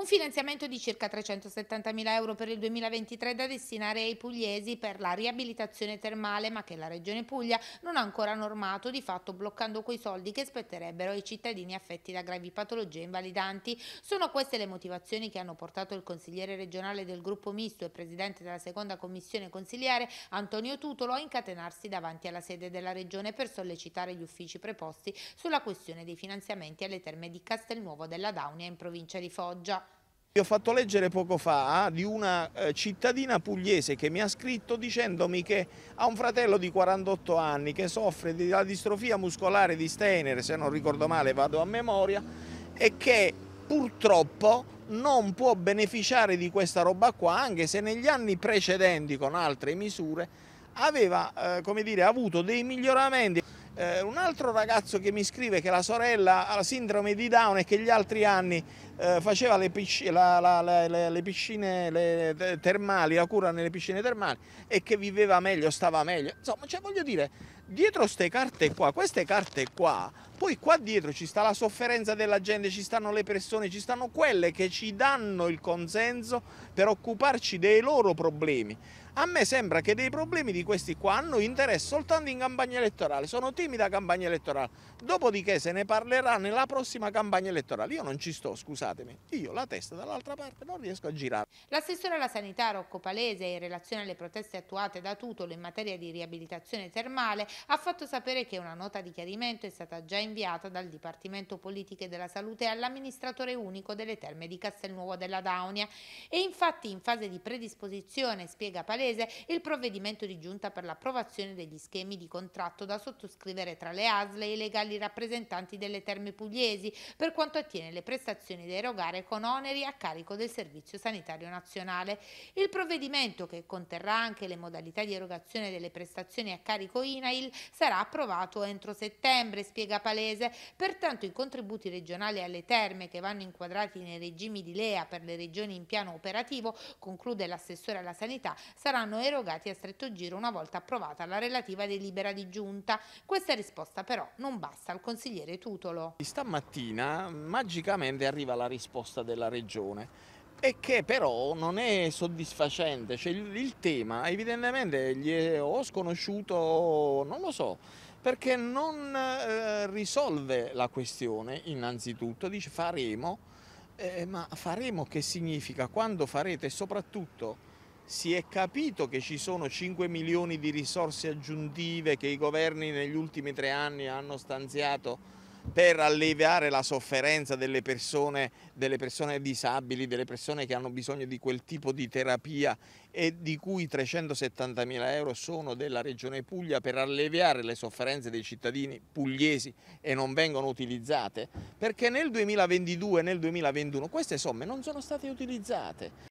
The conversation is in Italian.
Un finanziamento di circa 370.000 euro per il 2023 da destinare ai pugliesi per la riabilitazione termale, ma che la Regione Puglia non ha ancora normato, di fatto bloccando quei soldi che spetterebbero ai cittadini affetti da gravi patologie invalidanti. Sono queste le motivazioni che hanno portato il consigliere regionale del gruppo misto e presidente della seconda commissione consigliere Antonio Tutolo a incatenarsi davanti alla sede della Regione per sollecitare gli uffici preposti sulla questione dei finanziamenti alle terme di Castelnuovo della Daunia in provincia di Foggia. Vi ho fatto leggere poco fa eh, di una eh, cittadina pugliese che mi ha scritto dicendomi che ha un fratello di 48 anni che soffre della distrofia muscolare di Steiner, se non ricordo male vado a memoria, e che purtroppo non può beneficiare di questa roba qua, anche se negli anni precedenti con altre misure aveva eh, dire, avuto dei miglioramenti. Eh, un altro ragazzo che mi scrive che la sorella ha la sindrome di Down e che gli altri anni eh, faceva le, pisci la, la, la, le piscine termali, la cura nelle piscine termali e che viveva meglio, stava meglio. Insomma, cioè, voglio dire, dietro queste carte qua, queste carte qua, poi qua dietro ci sta la sofferenza della gente, ci stanno le persone, ci stanno quelle che ci danno il consenso per occuparci dei loro problemi. A me sembra che dei problemi di questi qua hanno interesse soltanto in campagna elettorale, sono timida campagna elettorale, dopodiché se ne parlerà nella prossima campagna elettorale. Io non ci sto, scusatemi, io la testa dall'altra parte non riesco a girare. L'assessore alla sanità Rocco Palese in relazione alle proteste attuate da Tutolo in materia di riabilitazione termale ha fatto sapere che una nota di chiarimento è stata già inviata dal Dipartimento Politiche della Salute all'amministratore unico delle terme di Castelnuovo della Daunia e infatti in fase di predisposizione, spiega Palese, il provvedimento di giunta per l'approvazione degli schemi di contratto da sottoscrivere tra le ASLE e i legali rappresentanti delle terme pugliesi per quanto attiene le prestazioni da erogare con oneri a carico del Servizio Sanitario Nazionale. Il provvedimento, che conterrà anche le modalità di erogazione delle prestazioni a carico INAIL, sarà approvato entro settembre, spiega Palese. Pertanto i contributi regionali alle terme che vanno inquadrati nei regimi di Lea per le regioni in piano operativo, conclude l'assessore alla sanità, saranno erogati a stretto giro una volta approvata la relativa delibera di giunta. Questa risposta però non basta al consigliere Tutolo. Stamattina magicamente arriva la risposta della regione e che però non è soddisfacente. Cioè, il, il tema evidentemente gli è o sconosciuto, non lo so, perché non eh, risolve la questione innanzitutto, dice faremo, eh, ma faremo che significa? Quando farete? E soprattutto si è capito che ci sono 5 milioni di risorse aggiuntive che i governi negli ultimi tre anni hanno stanziato per alleviare la sofferenza delle persone, delle persone disabili, delle persone che hanno bisogno di quel tipo di terapia e di cui 370 mila euro sono della Regione Puglia per alleviare le sofferenze dei cittadini pugliesi e non vengono utilizzate? Perché nel 2022 e nel 2021 queste somme non sono state utilizzate.